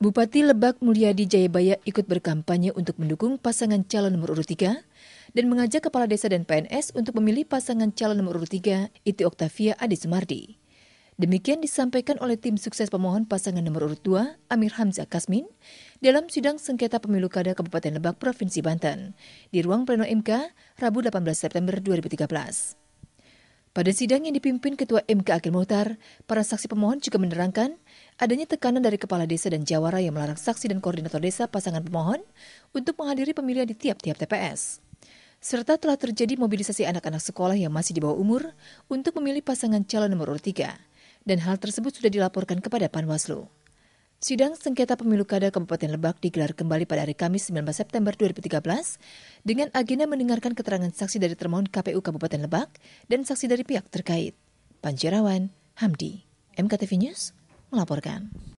Bupati Lebak Mulyadi Jayabaya ikut berkampanye untuk mendukung pasangan calon nomor urut 3 dan mengajak kepala desa dan PNS untuk memilih pasangan calon nomor urut 3 Iti Oktavia Adi Sumardi. Demikian disampaikan oleh tim sukses pemohon pasangan nomor urut 2 Amir Hamzah Kasmin dalam sidang sengketa pemilu kada Kabupaten Lebak Provinsi Banten di ruang pleno MK Rabu 18 September 2013. Pada sidang yang dipimpin Ketua MK Akil Muhtar, para saksi pemohon juga menerangkan adanya tekanan dari kepala desa dan jawara yang melarang saksi dan koordinator desa pasangan pemohon untuk menghadiri pemilihan di tiap-tiap TPS. Serta telah terjadi mobilisasi anak-anak sekolah yang masih di bawah umur untuk memilih pasangan calon nomor urut 3. Dan hal tersebut sudah dilaporkan kepada Panwaslu. Sidang sengketa pemilu kada Kabupaten Lebak digelar kembali pada hari Kamis 19 September 2013 dengan agenda mendengarkan keterangan saksi dari termohon KPU Kabupaten Lebak dan saksi dari pihak terkait. Panjerawan, Hamdi, MKTV News melaporkan.